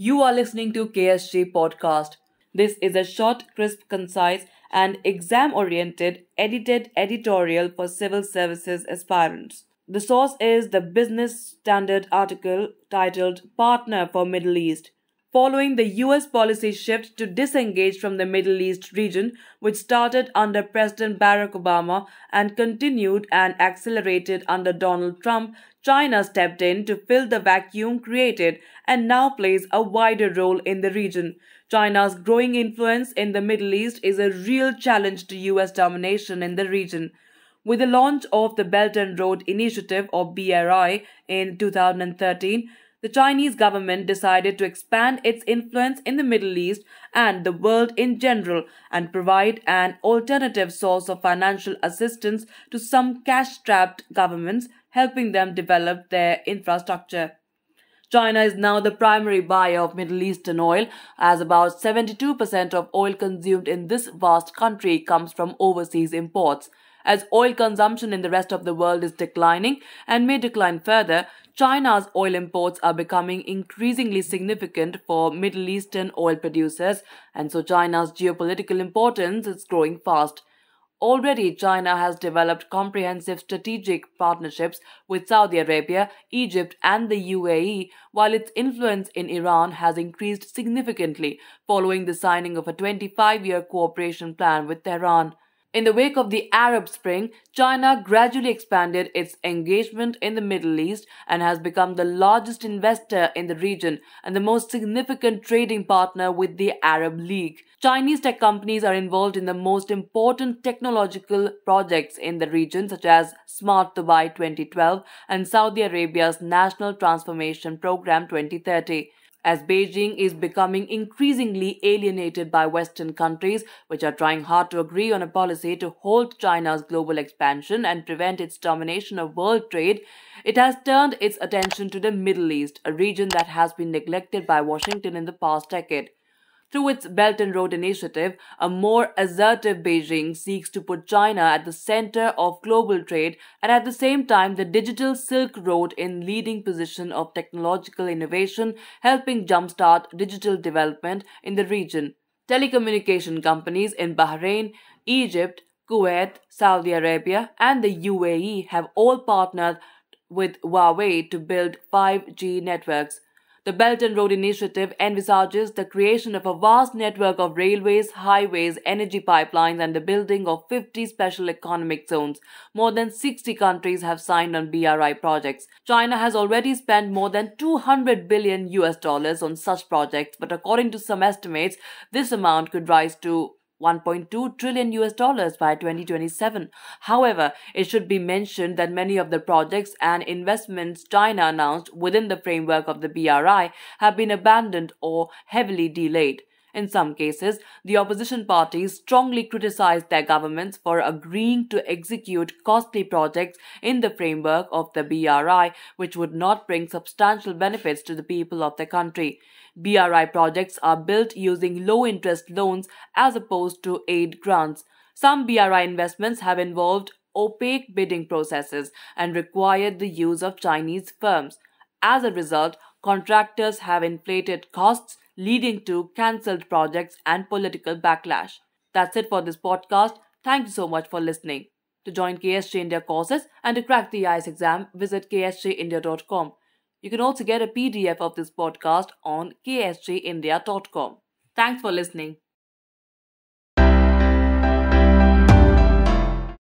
You are listening to KSJ Podcast. This is a short, crisp, concise, and exam oriented edited editorial for civil services aspirants. The source is the Business Standard article titled Partner for Middle East following the US policy shift to disengage from the Middle East region, which started under President Barack Obama and continued and accelerated under Donald Trump, China stepped in to fill the vacuum created and now plays a wider role in the region. China's growing influence in the Middle East is a real challenge to US domination in the region. With the launch of the Belt and Road Initiative or BRI in 2013, the Chinese government decided to expand its influence in the Middle East and the world in general and provide an alternative source of financial assistance to some cash strapped governments, helping them develop their infrastructure. China is now the primary buyer of Middle Eastern oil, as about 72% of oil consumed in this vast country comes from overseas imports. As oil consumption in the rest of the world is declining and may decline further, China's oil imports are becoming increasingly significant for Middle Eastern oil producers, and so China's geopolitical importance is growing fast. Already, China has developed comprehensive strategic partnerships with Saudi Arabia, Egypt, and the UAE, while its influence in Iran has increased significantly following the signing of a 25 year cooperation plan with Tehran. In the wake of the Arab Spring, China gradually expanded its engagement in the Middle East and has become the largest investor in the region and the most significant trading partner with the Arab League. Chinese tech companies are involved in the most important technological projects in the region, such as Smart Dubai 2012 and Saudi Arabia's National Transformation Program 2030 as Beijing is becoming increasingly alienated by Western countries, which are trying hard to agree on a policy to halt China's global expansion and prevent its domination of world trade, it has turned its attention to the Middle East, a region that has been neglected by Washington in the past decade. Through its Belt and Road Initiative, a more assertive Beijing seeks to put China at the center of global trade and at the same time the digital Silk Road in leading position of technological innovation, helping jumpstart digital development in the region. Telecommunication companies in Bahrain, Egypt, Kuwait, Saudi Arabia, and the UAE have all partnered with Huawei to build 5G networks. The Belt and Road Initiative envisages the creation of a vast network of railways, highways, energy pipelines, and the building of 50 special economic zones. More than 60 countries have signed on BRI projects. China has already spent more than 200 billion US dollars on such projects, but according to some estimates, this amount could rise to 1.2 trillion US dollars by 2027. However, it should be mentioned that many of the projects and investments China announced within the framework of the BRI have been abandoned or heavily delayed. In some cases, the opposition parties strongly criticized their governments for agreeing to execute costly projects in the framework of the BRI, which would not bring substantial benefits to the people of the country. BRI projects are built using low interest loans as opposed to aid grants. Some BRI investments have involved opaque bidding processes and required the use of Chinese firms. As a result, contractors have inflated costs leading to cancelled projects and political backlash. That's it for this podcast. Thank you so much for listening. To join KSJ India courses and to crack the IS exam, visit ksjindia.com. You can also get a PDF of this podcast on ksjindia.com. Thanks for listening.